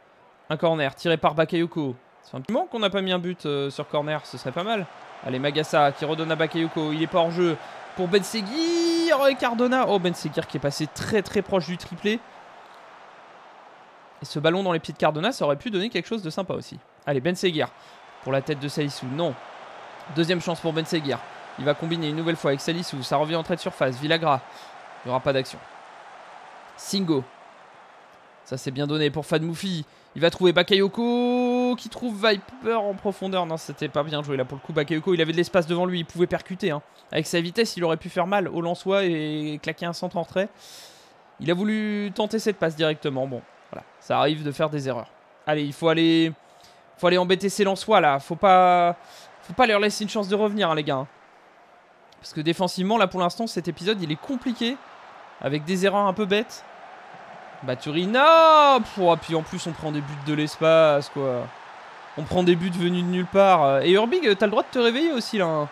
Un corner tiré par Bakayoko. C'est un petit moment qu'on n'a pas mis un but euh, sur corner, ce serait pas mal. Allez, Magasa qui redonne à Bakayoko. Il est pas en jeu pour Ben et Cardona. Oh, Ben qui est passé très très proche du triplé. Et ce ballon dans les pieds de Cardona, ça aurait pu donner quelque chose de sympa aussi. Allez, Ben pour la tête de Salissou. Non. Deuxième chance pour Ben Il va combiner une nouvelle fois avec Salissou. Ça revient en trait de surface. Villagra. Il n'y aura pas d'action. Singo ça c'est bien donné pour Fadmoufi. Il va trouver Bakayoko qui trouve Viper en profondeur. Non, c'était pas bien joué là pour le coup. Bakayoko, il avait de l'espace devant lui, il pouvait percuter. Hein. Avec sa vitesse, il aurait pu faire mal au Lançois et claquer un centre en Il a voulu tenter cette passe directement. Bon, voilà, ça arrive de faire des erreurs. Allez, il faut aller, faut aller embêter ces Lançois là. Faut pas, faut pas leur laisser une chance de revenir, hein, les gars. Hein. Parce que défensivement, là pour l'instant, cet épisode, il est compliqué avec des erreurs un peu bêtes. Baturina Pouah, Puis en plus, on prend des buts de l'espace, quoi. On prend des buts venus de nulle part. Et Urbig, euh, t'as le droit de te réveiller aussi, là. Hein.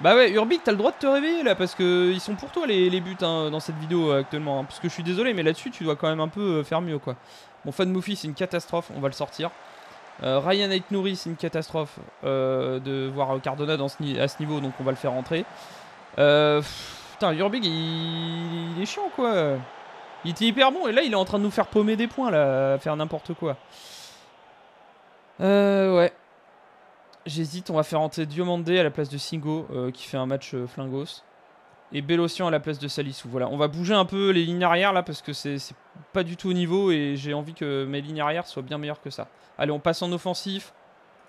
Bah ouais, Urbig, t'as le droit de te réveiller, là, parce que euh, ils sont pour toi, les, buts, hein, dans cette vidéo, euh, actuellement. Hein. Parce que je suis désolé, mais là-dessus, tu dois quand même un peu faire mieux, quoi. Mon Fan Muffy, c'est une catastrophe, on va le sortir. Ryan c'est une catastrophe de voir Cardona dans ce à ce niveau, donc on va le faire rentrer. Euh... Putain, Urbig, il... est chiant, quoi. Il était hyper bon, et là, il est en train de nous faire paumer des points, là, faire n'importe quoi. Euh, ouais. J'hésite, on va faire rentrer Diomandé à la place de Singo, euh, qui fait un match euh, flingos. Et belosian à la place de Salissou. Voilà, on va bouger un peu les lignes arrière là parce que c'est pas du tout au niveau et j'ai envie que mes lignes arrières soient bien meilleures que ça. Allez, on passe en offensif.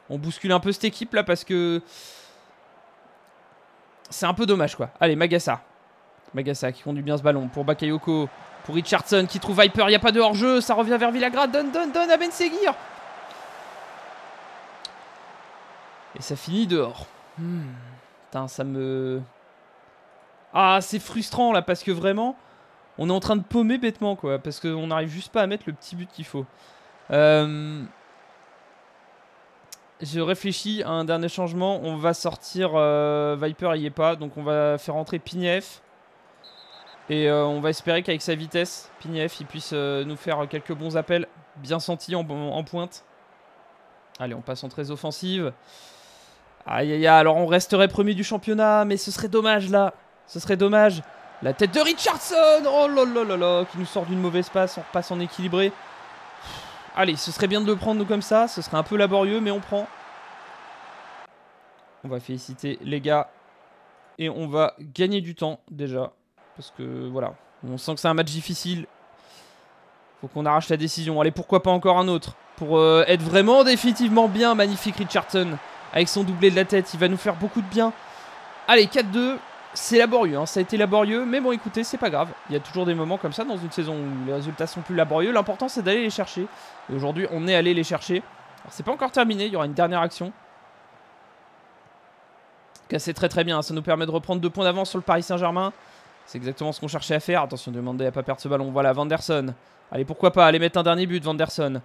On bouscule un peu cette équipe là parce que c'est un peu dommage quoi. Allez, Magassa. Magasa qui conduit bien ce ballon pour Bakayoko, pour Richardson qui trouve Viper, il n'y a pas de hors-jeu, ça revient vers Villagra, donne, donne, donne à Ben Seguir. Et ça finit dehors. Hmm. Putain, ça me... Ah, c'est frustrant là, parce que vraiment, on est en train de paumer bêtement, quoi, parce qu'on n'arrive juste pas à mettre le petit but qu'il faut. Euh, je réfléchis à un dernier changement. On va sortir euh, Viper, il est pas. Donc on va faire entrer Pignef. Et euh, on va espérer qu'avec sa vitesse, Pignef, il puisse euh, nous faire quelques bons appels, bien sentis en, pointe. Allez, on passe en très offensive. Aïe, aïe, aïe, alors on resterait premier du championnat, mais ce serait dommage là. Ce serait dommage. La tête de Richardson Oh là là là là Qui nous sort d'une mauvaise passe, on passe en équilibré. Allez, ce serait bien de le prendre nous comme ça, ce serait un peu laborieux, mais on prend. On va féliciter les gars. Et on va gagner du temps déjà parce que voilà, on sent que c'est un match difficile. Faut qu'on arrache la décision. Allez, pourquoi pas encore un autre pour euh, être vraiment définitivement bien. Magnifique Richardson avec son doublé de la tête, il va nous faire beaucoup de bien. Allez, 4-2. C'est laborieux, hein. ça a été laborieux, mais bon écoutez, c'est pas grave. Il y a toujours des moments comme ça dans une saison où les résultats sont plus laborieux. L'important c'est d'aller les chercher. Et aujourd'hui, on est allé les chercher. Alors c'est pas encore terminé, il y aura une dernière action c'est très très bien. Ça nous permet de reprendre deux points d'avance sur le Paris Saint-Germain. C'est exactement ce qu'on cherchait à faire. Attention, demandez à pas perdre ce ballon. Voilà, Vanderson. Allez, pourquoi pas Allez, mettre un dernier but, Vanderson.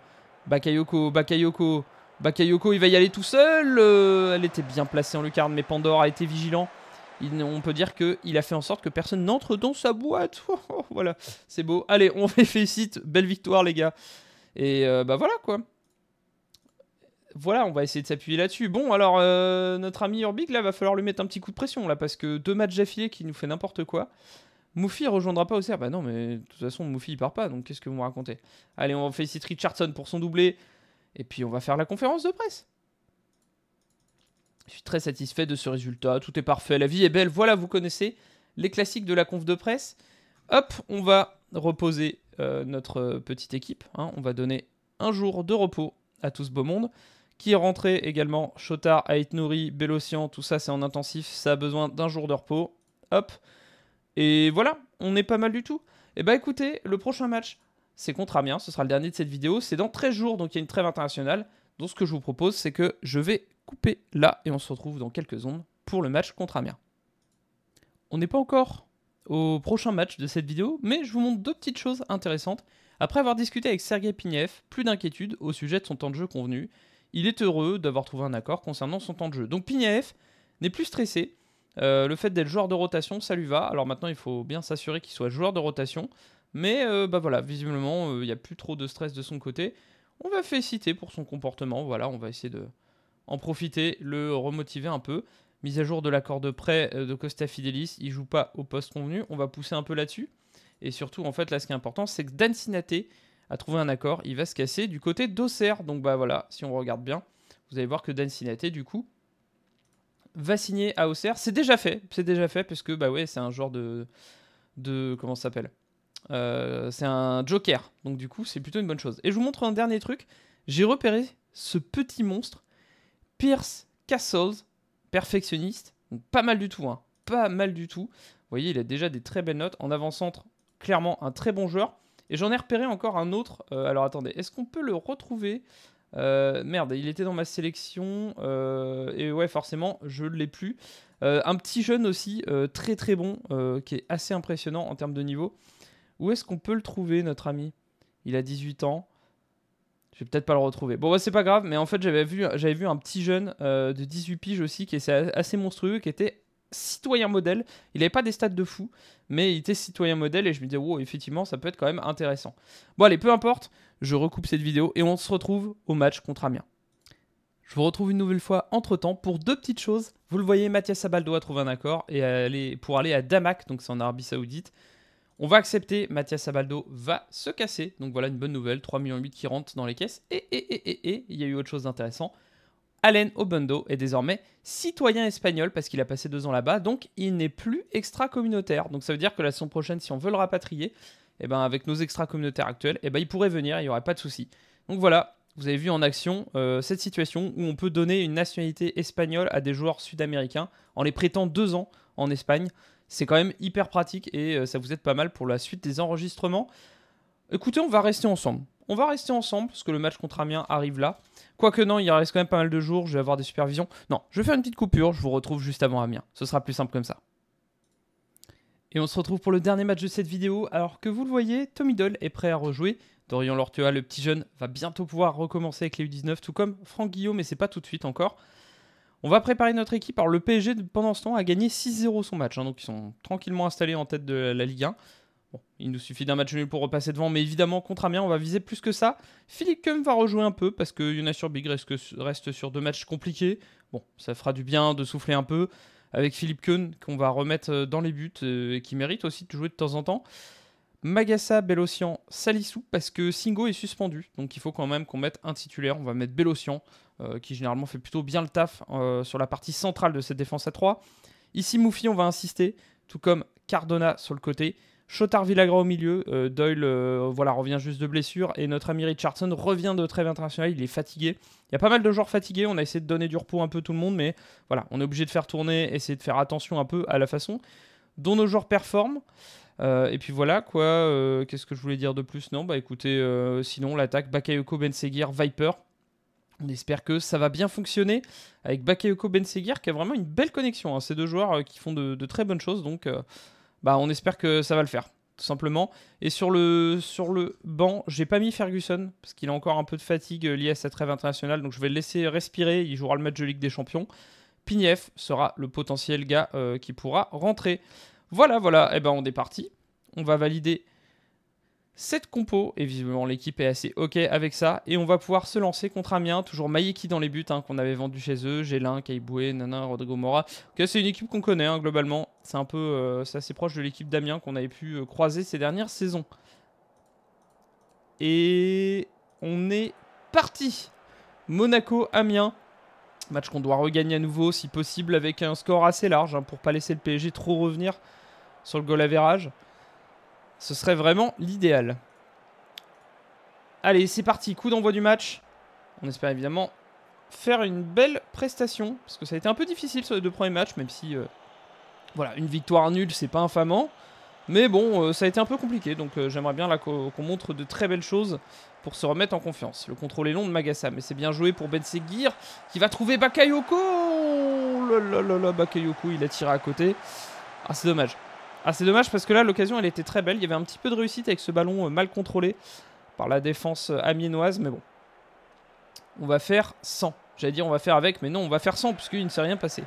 Bakayoko, Bakayoko. Bakayoko, il va y aller tout seul. Euh, elle était bien placée en lucarne, mais Pandore a été vigilant. on peut dire qu'il a fait en sorte que personne n'entre dans sa boîte. Oh, voilà, c'est beau. Allez, on félicite. Belle victoire, les gars. Et euh, bah voilà, quoi. Voilà, on va essayer de s'appuyer là-dessus. Bon, alors, euh, notre ami Urbic, là, va falloir lui mettre un petit coup de pression, là, parce que deux matchs d'affilée qui nous fait n'importe quoi. Moufi rejoindra pas au Bah non, mais de toute façon, Moufi, il part pas, donc qu'est-ce que vous me racontez Allez, on félicite Richardson pour son doublé, et puis on va faire la conférence de presse. Je suis très satisfait de ce résultat, tout est parfait, la vie est belle, voilà, vous connaissez les classiques de la conf de presse. Hop, on va reposer euh, notre petite équipe, hein. on va donner un jour de repos à tout ce beau monde qui est rentré également. Chotard, Aït Nouri, tout ça c'est en intensif, ça a besoin d'un jour de repos. Hop. Et voilà, on est pas mal du tout. Et eh bah ben, écoutez, le prochain match, c'est contre Amiens, ce sera le dernier de cette vidéo, c'est dans 13 jours, donc il y a une trêve internationale. Donc ce que je vous propose, c'est que je vais couper là et on se retrouve dans quelques ondes pour le match contre Amiens. On n'est pas encore au prochain match de cette vidéo, mais je vous montre deux petites choses intéressantes. Après avoir discuté avec Sergei Pignev, plus d'inquiétude au sujet de son temps de jeu convenu, il est heureux d'avoir trouvé un accord concernant son temps de jeu. Donc Pignaef n'est plus stressé. Euh, le fait d'être joueur de rotation, ça lui va. Alors maintenant, il faut bien s'assurer qu'il soit joueur de rotation. Mais euh, bah voilà, visiblement, euh, il n'y a plus trop de stress de son côté. On va féliciter pour son comportement. Voilà, on va essayer de en profiter, le remotiver un peu. Mise à jour de l'accord de prêt de Costa Fidelis. Il joue pas au poste convenu. On va pousser un peu là-dessus. Et surtout, en fait, là, ce qui est important, c'est que Dan Sinaté à trouver un accord. Il va se casser du côté d'Auxerre. Donc bah voilà, si on regarde bien, vous allez voir que Dan Sinaté, du coup, va signer à Auxerre. C'est déjà fait, c'est déjà fait, parce que bah ouais, c'est un genre de. de comment ça s'appelle euh, C'est un joker. Donc du coup, c'est plutôt une bonne chose. Et je vous montre un dernier truc. J'ai repéré ce petit monstre, Pierce Castles, perfectionniste. pas mal du tout, hein. Pas mal du tout. Vous voyez, il a déjà des très belles notes. En avant-centre, clairement un très bon joueur. Et j'en ai repéré encore un autre. Euh, alors attendez, est-ce qu'on peut le retrouver euh, merde, il était dans ma sélection euh, et ouais, forcément, je ne l'ai plus. un petit jeune aussi, très très bon, qui est assez impressionnant en termes de niveau. Où est-ce qu'on peut le trouver, notre ami Il a 18 ans. Je vais peut-être pas le retrouver. Bon, c'est pas grave, mais en fait, j'avais vu, j'avais vu un petit jeune de 18 piges aussi qui était assez monstrueux, qui était citoyen modèle. Il n'avait pas des stats de fou, mais il était citoyen modèle et je me disais, wow, effectivement, ça peut être quand même intéressant. Bon, allez, peu importe, je recoupe cette vidéo et on se retrouve au match contre Amiens. Je vous retrouve une nouvelle fois entre temps pour deux petites choses. Vous le voyez, Mathias Abaldo a trouvé un accord et aller, pour aller à Damak, donc c'est en Arabie Saoudite. On va accepter, Mathias Abaldo va se casser. Donc voilà une bonne nouvelle, 3,8 millions qui rentrent dans les caisses. et, et, et, et, il y a eu autre chose d'intéressant. Allen Obando est désormais citoyen espagnol parce qu'il a passé deux ans là-bas, donc il n'est plus extra-communautaire. Donc ça veut dire que la saison prochaine, si on veut le rapatrier, eh ben, avec nos extra-communautaires actuels, eh ben, il pourrait venir, il n'y aurait pas de souci. Donc voilà, vous avez vu en action euh, cette situation où on peut donner une nationalité espagnole à des joueurs sud-américains en les prêtant deux ans en Espagne. C'est quand même hyper pratique et euh, ça vous aide pas mal pour la suite des enregistrements. Écoutez, on va rester ensemble on va rester ensemble, parce que le match contre Amiens arrive là. Quoique non, il reste quand même pas mal de jours, je vais avoir des supervisions. Non, je vais faire une petite coupure, je vous retrouve juste avant Amiens. Ce sera plus simple comme ça. Et on se retrouve pour le dernier match de cette vidéo. Alors que vous le voyez, Tommy Doll est prêt à rejouer. Dorian Lortua, le petit jeune, va bientôt pouvoir recommencer avec les U19, tout comme Franck Guillaume, mais c'est pas tout de suite encore. On va préparer notre équipe. Alors le PSG, pendant ce temps, a gagné 6-0 son match. Hein, donc ils sont tranquillement installés en tête de la Ligue 1. Bon, il nous suffit d'un match nul pour repasser devant, mais évidemment, contre Amiens, on va viser plus que ça. Philippe Cum va rejouer un peu parce que Jonas sur Big reste sur deux matchs compliqués. Bon, ça fera du bien de souffler un peu avec Philippe Kuhn qu'on va remettre euh, dans les buts euh, et qui mérite aussi de jouer de temps en temps. Magassa, Bellossian, Salissou parce que Singo est suspendu. Donc il faut quand même qu'on mette un titulaire. On va mettre Bellossian euh, qui généralement fait plutôt bien le taf sur la partie centrale de cette défense à 3. Ici Moufi on va insister tout comme Cardona sur le côté. Chotard Villagra au milieu. Euh, Doyle euh, voilà, revient juste de blessure. Et notre ami Richardson revient de trêve international, Il est fatigué. Il y a pas mal de joueurs fatigués. On a essayé de donner du repos un peu à tout le monde. Mais voilà, on est obligé de faire tourner, essayer de faire attention un peu à la façon dont nos joueurs performent. Euh, et puis voilà, quoi. Qu'est-ce que je voulais dire de plus Non, bah écoutez, sinon, l'attaque Bakayoko, Bensegir, Viper. On espère que ça va bien fonctionner avec Bakayoko Bensegir qui a vraiment une belle connexion. Hein. Ces deux joueurs qui font de, de, très bonnes choses. Donc bah, on espère que ça va le faire, tout simplement. Et sur le, sur le banc, j'ai pas mis Ferguson, parce qu'il a encore un peu de fatigue euh, liée à cette rêve internationale, donc je vais le laisser respirer, il jouera le match de Ligue des Champions. Pignef sera le potentiel gars euh, qui pourra rentrer. Voilà, voilà, et ben on est parti. On va valider cette compo, et visiblement l'équipe est assez ok avec ça, et on va pouvoir se lancer contre Amiens, toujours Maïki dans les buts hein, qu'on avait vendu chez eux, Gélin, Kaiboué, Nana, Rodrigo Mora, c'est une équipe qu'on connaît hein, globalement, c'est un peu, euh, c'est assez proche de l'équipe d'Amiens qu'on avait pu euh, croiser ces dernières saisons. Et on est parti Monaco-Amiens, match qu'on doit regagner à nouveau si possible avec un score assez large pour hein, pour pas laisser le PSG trop revenir sur le goal verrage. Ce serait vraiment l'idéal. Allez, c'est parti. Coup d'envoi du match. On espère évidemment faire une belle prestation. Parce que ça a été un peu difficile sur les deux premiers matchs, même si... Euh, voilà, une victoire nulle, c'est pas infamant. Mais bon, euh, ça a été un peu compliqué, donc euh, j'aimerais bien qu'on montre de très belles choses pour se remettre en confiance. Le contrôle est long de Magasa. mais c'est bien joué pour Ben Seguir, qui va trouver Bakayoko oh là là là là, Bakayoko, il a tiré à côté. Ah, c'est dommage. Ah, c'est dommage parce que là, l'occasion, elle était très belle. Il y avait un petit peu de réussite avec ce ballon euh, mal contrôlé par la défense euh, amiénoise, mais bon. On va faire 100. J'allais dire on va faire avec, mais non, on va faire 100 puisqu'il ne s'est rien passé.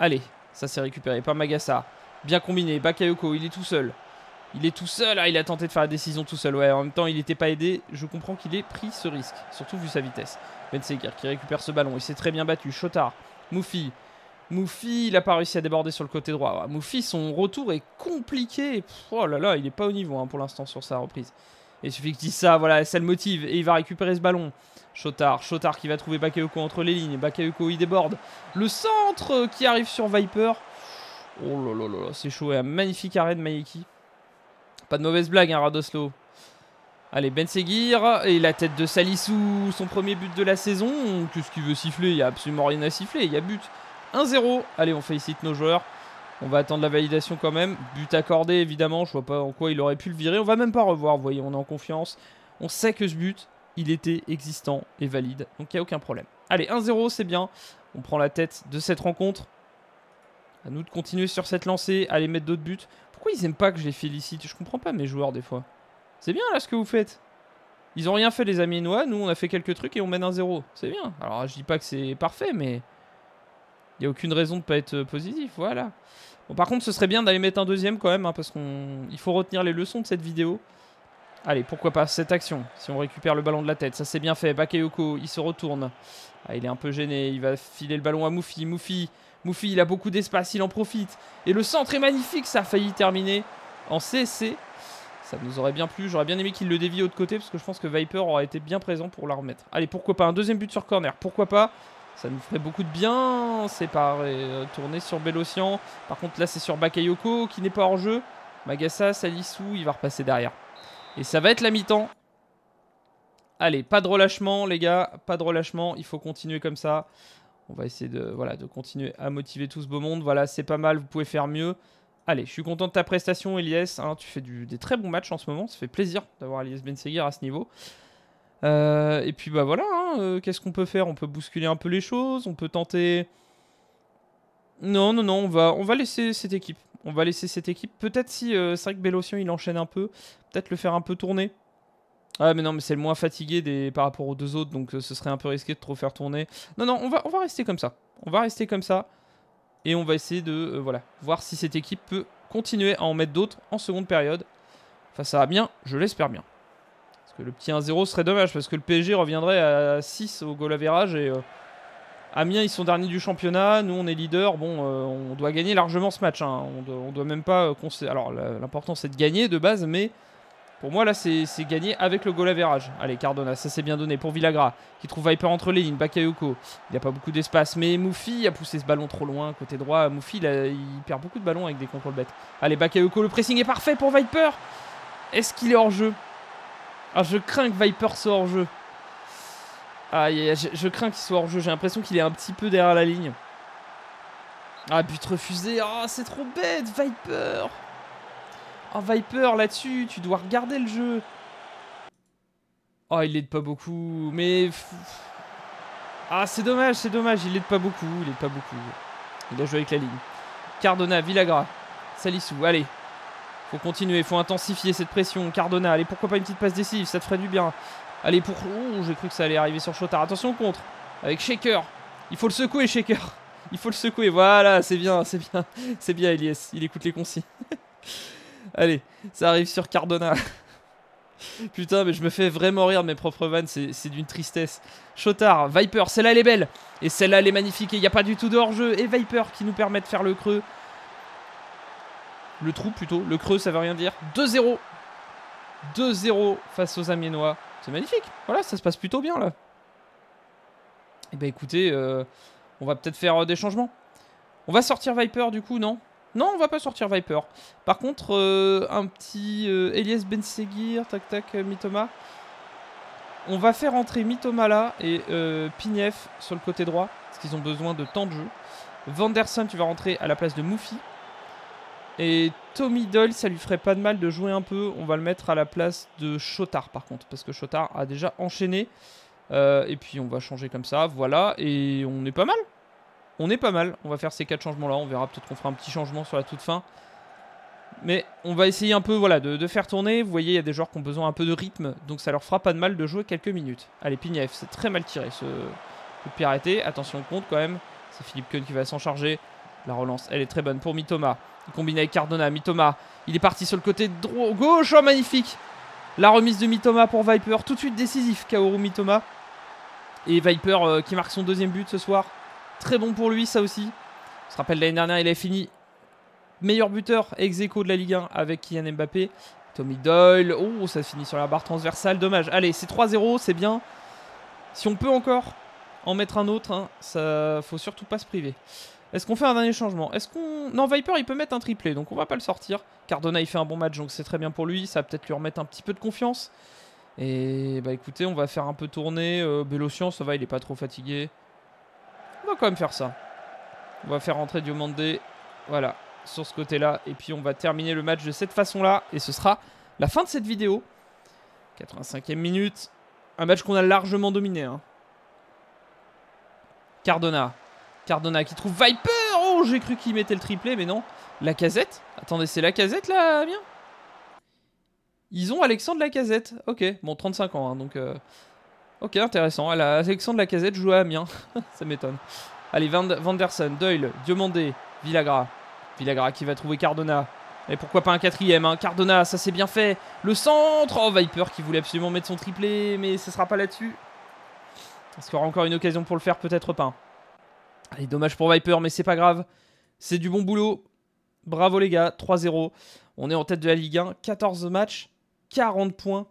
Allez, ça s'est récupéré par Magasa. Bien combiné, Bakayoko, il est tout seul. Il est tout seul, ah, il a tenté de faire la décision tout seul. Ouais, en même temps, il n'était pas aidé. Je comprends qu'il ait pris ce risque, surtout vu sa vitesse. Ben qui récupère ce ballon, il s'est très bien battu. Chotard, Moufi, Moufi, il a pas réussi à déborder sur le côté droit. Ah, Moufi, son retour est compliqué. oh là là, il n'est pas au niveau hein, pour l'instant sur sa reprise. Et il suffit que je dise ça, voilà, ça le motive. Et il va récupérer ce ballon. Chotard, Chotard qui va trouver Bakayoko entre les lignes. Bakayoko, il déborde. Le centre qui arrive sur Viper. Oh là là là, c'est chaud. Et un magnifique arrêt de Maiki. Pas de mauvaise blague, hein, Radoslo. Allez, Ben et la tête de Salissou, son premier but de la saison. Qu'est-ce qu'il veut siffler Il n'y a absolument rien à siffler, il y a but. 1-0. Allez, on félicite nos joueurs. On va attendre la validation quand même. But accordé, évidemment. Je vois pas en quoi il aurait pu le virer. On va même pas revoir. Vous voyez, on est en confiance. On sait que ce but, il était existant et valide. Donc, il n'y a aucun problème. Allez, 1-0, c'est bien. On prend la tête de cette rencontre. À nous de continuer sur cette lancée. aller mettre d'autres buts. Pourquoi ils aiment pas que je les félicite Je comprends pas mes joueurs, des fois. C'est bien, là, ce que vous faites. Ils ont rien fait, les amis Amiénois. Nous, on a fait quelques trucs et on mène 1-0. C'est bien. Alors, je dis pas que c'est parfait, mais... Il n'y a aucune raison de pas être euh, positif, voilà. Bon, par contre, ce serait bien d'aller mettre un deuxième quand même, hein, parce qu'il faut retenir les leçons de cette vidéo. Allez, pourquoi pas cette action, si on récupère le ballon de la tête. Ça, c'est bien fait. Bakayoko, il se retourne. Ah, il est un peu gêné, il va filer le ballon à Moufi. Moufi, Moufi il a beaucoup d'espace, il en profite. Et le centre est magnifique, ça a failli terminer en CC. Ça nous aurait bien plu. J'aurais bien aimé qu'il le dévie de côté parce que je pense que Viper aurait été bien présent pour la remettre. Allez, pourquoi pas un deuxième but sur corner Pourquoi pas ça nous ferait beaucoup de bien. C'est par euh, sur Bellocian. Par contre, là, c'est sur Bakayoko qui n'est pas hors jeu. Magassa, Salissou, il va repasser derrière. Et ça va être la mi-temps. Allez, pas de relâchement, les gars. Pas de relâchement. Il faut continuer comme ça. On va essayer de, voilà, de continuer à motiver tout ce beau monde. Voilà, c'est pas mal. Vous pouvez faire mieux. Allez, je suis content de ta prestation, Elias. Hein. tu fais des très bons matchs en ce moment. Ça fait plaisir d'avoir Elias Benseguir à ce niveau. Euh, et puis bah voilà, hein, euh, qu'est-ce qu'on peut faire On peut bousculer un peu les choses, on peut tenter. Non, non, non, on va, on va laisser cette équipe. On va laisser cette équipe. Peut-être si 5 euh, c'est vrai que il enchaîne un peu, peut-être le faire un peu tourner. Ah mais non, mais c'est le moins fatigué des... par rapport aux deux autres, donc ce serait un peu risqué de trop faire tourner. Non, non, on va, on va rester comme ça. On va rester comme ça. Et on va essayer de voilà, voir si cette équipe peut continuer à en mettre d'autres en seconde période. Enfin, ça va bien, je l'espère bien le petit 1-0 serait dommage parce que le PSG reviendrait à 6 au goal et euh, Amiens ils sont derniers du championnat, nous on est leader, bon euh, on doit gagner largement ce match, hein. on, doit, même pas... Euh, alors l'important c'est de gagner de base mais pour moi là c'est gagner avec le goal average. Allez Cardona, ça c'est bien donné pour Villagra qui trouve Viper entre les lignes, Bakayoko, il n'y a pas beaucoup d'espace mais Moufi a poussé ce ballon trop loin côté droit, Moufi il perd beaucoup de ballons avec des contrôles bêtes. Allez Bakayoko, le pressing est parfait pour Viper, est-ce qu'il est hors jeu ah, je crains que Viper soit hors jeu. Ah, je, je crains qu'il soit hors jeu. J'ai l'impression qu'il est un petit peu derrière la ligne. Ah, but refusé. Ah, c'est trop bête, Viper. Oh, Viper, là-dessus, tu dois regarder le jeu. Oh, il l'aide pas beaucoup. Mais. Ah, c'est dommage, c'est dommage. Il l'aide pas beaucoup. Il l'aide pas beaucoup. Il a joué avec la ligne. Cardona, Villagra, Salissou. Allez, faut continuer, faut intensifier cette pression. Cardona, allez, pourquoi pas une petite passe décisive, ça te ferait du bien. Allez, pour. Oh, j'ai cru que ça allait arriver sur Chotard. Attention contre, avec Shaker. Il faut le secouer, Shaker. Il faut le secouer, voilà, c'est bien, c'est bien. C'est bien, Elias, il écoute les concis. allez, ça arrive sur Cardona. Putain, mais je me fais vraiment rire de mes propres vannes, c'est d'une tristesse. Chotard, Viper, celle-là elle est belle. Et celle-là elle est magnifique et il n'y a pas du tout de hors-jeu. Et Viper qui nous permet de faire le creux le trou plutôt, le creux, ça veut rien dire. 2-0. 2-0 face aux Amiénois. C'est magnifique. Voilà, ça se passe plutôt bien là. Eh ben écoutez, euh, on va peut-être faire euh, des changements. On va sortir Viper du coup, non Non, on va pas sortir Viper. Par contre, euh, un petit Elias Benseguir, tac tac, Mitoma. On va faire entrer Mitoma là et Pignef sur le côté droit, parce qu'ils ont besoin de temps de jeu. Vanderson, tu vas rentrer à la place de Moufi. Et Tommy Doll, ça lui ferait pas de mal de jouer un peu. On va le mettre à la place de Chotard par contre, parce que Chotard a déjà enchaîné. Euh, et puis on va changer comme ça, voilà. Et on est pas mal. On est pas mal. On va faire ces quatre changements-là. On verra peut-être qu'on fera un petit changement sur la toute fin. Mais on va essayer un peu voilà, de, faire tourner. Vous voyez, il y a des joueurs qui ont besoin un peu de rythme. Donc ça leur fera pas de mal de jouer quelques minutes. Allez, Pignef, c'est très mal tiré ce coup de arrêté Attention, compte quand même. C'est Philippe Kuhn qui va s'en charger. La relance, elle est très bonne pour Mitoma. Il avec Cardona, Mitoma. Il est parti sur le côté gauche. Oh, magnifique La remise de Mitoma pour Viper. Tout de suite décisif, Kaoru Mitoma. Et Viper euh, qui marque son deuxième but ce soir. Très bon pour lui, ça aussi. On se rappelle l'année dernière, il a fini meilleur buteur ex de la Ligue 1 avec Kylian Mbappé. Tommy Doyle. Oh, ça finit sur la barre transversale. Dommage. Allez, c'est 3-0, c'est bien. Si on peut encore en mettre un autre, il hein, ça faut surtout pas se priver. Est-ce qu'on fait un dernier changement Est-ce qu'on... Non, Viper, il peut mettre un triplé, donc on va pas le sortir. Cardona, il fait un bon match, donc c'est très bien pour lui. Ça va peut-être lui remettre un petit peu de confiance. Et bah écoutez, on va faire un peu tourner. Euh, ça va, il est pas trop fatigué. On va quand même faire ça. On va faire rentrer Diomandé. Voilà, sur ce côté-là. Et puis on va terminer le match de cette façon-là. Et ce sera la fin de cette vidéo. 85e minute. Un match qu'on a largement dominé. Hein. Cardona. Cardona qui trouve Viper Oh, j'ai cru qu'il mettait le triplé, mais non. La casette Attendez, c'est la casette là, bien Ils ont Alexandre la casette. Ok, bon, 35 ans, hein, donc. Euh, ok, intéressant. La Alexandre la casette joue à Amiens. Ça m'étonne. Allez, Van Vanderson, Doyle, Diomandé, Villagra. Villagra qui va trouver Cardona. Et pourquoi pas un quatrième hein. Cardona, ça c'est bien fait. Le centre Oh, Viper qui voulait absolument mettre son triplé, mais ce sera pas là-dessus. Est-ce qu'il y aura encore une occasion pour le faire Peut-être pas. Allez, dommage pour Viper, mais c'est pas grave. C'est du bon boulot. Bravo les gars, 3-0. On est en tête de la Ligue 1. 14 matchs, 40 points.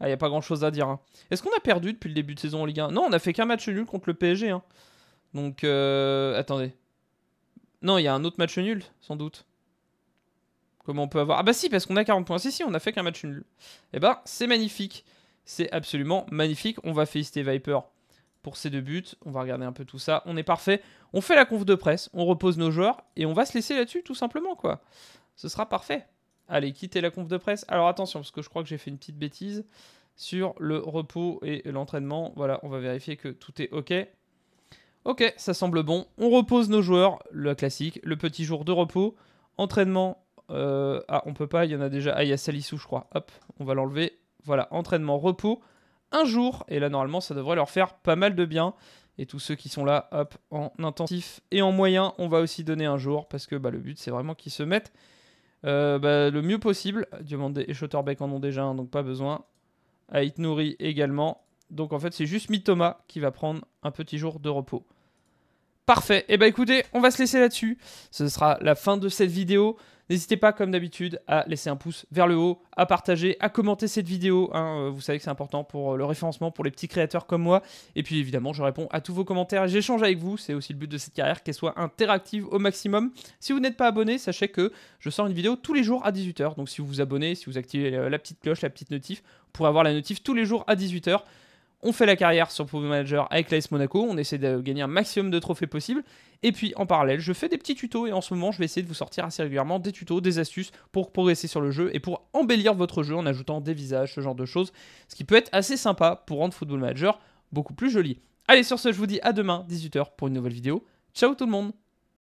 Ah, il a pas grand chose à dire. Hein. Est-ce qu'on a perdu depuis le début de saison en Ligue 1 Non, on a fait qu'un match nul contre le PSG. Hein. Donc, euh, attendez. Non, il y a un autre match nul, sans doute. Comment on peut avoir Ah bah si, parce qu'on a 40 points. Si, si, on a fait qu'un match nul. Eh ben, c'est magnifique. C'est absolument magnifique. On va féliciter Viper pour ces deux buts. On va regarder un peu tout ça. On est parfait. On fait la conf de presse, on repose nos joueurs et on va se laisser là-dessus tout simplement quoi. Ce sera parfait. Allez, quittez la conf de presse. Alors attention parce que je crois que j'ai fait une petite bêtise sur le repos et l'entraînement. Voilà, on va vérifier que tout est OK. OK, ça semble bon. On repose nos joueurs, le classique, le petit jour de repos, entraînement euh, ah, on peut pas, il y en a déjà. Ah, il y a Salissou, je crois. Hop, on va l'enlever. Voilà, entraînement, repos un jour. Et là, normalement, ça devrait leur faire pas mal de bien. Et tous ceux qui sont là, hop, en intensif et en moyen, on va aussi donner un jour. Parce que bah, le but, c'est vraiment qu'ils se mettent euh, bah, le mieux possible. Diomandé et shotterbeck en ont déjà, donc pas besoin. Aït nourrit également. Donc en fait, c'est juste Thomas qui va prendre un petit jour de repos. Parfait. Et eh bah ben, écoutez, on va se laisser là-dessus. Ce sera la fin de cette vidéo. N'hésitez pas, comme d'habitude, à laisser un pouce vers le haut, à partager, à commenter cette vidéo. Hein. Euh, vous savez que c'est important pour euh, le référencement, pour les petits créateurs comme moi. Et puis évidemment, je réponds à tous vos commentaires j'échange avec vous. C'est aussi le but de cette carrière, qu'elle soit interactive au maximum. Si vous n'êtes pas abonné, sachez que je sors une vidéo tous les jours à 18h. Donc si vous vous abonnez, si vous activez euh, la petite cloche, la petite notif, pour avoir la notif tous les jours à 18h on fait la carrière sur Football Manager avec l'AS Monaco, on essaie de gagner un maximum de trophées possible. Et puis en parallèle, je fais des petits tutos et en ce moment, je vais essayer de vous sortir assez régulièrement des tutos, des astuces pour progresser sur le jeu et pour embellir votre jeu en ajoutant des visages, ce genre de choses, ce qui peut être assez sympa pour rendre Football Manager beaucoup plus joli. Allez, sur ce, je vous dis à demain, 18h, pour une nouvelle vidéo. Ciao tout le monde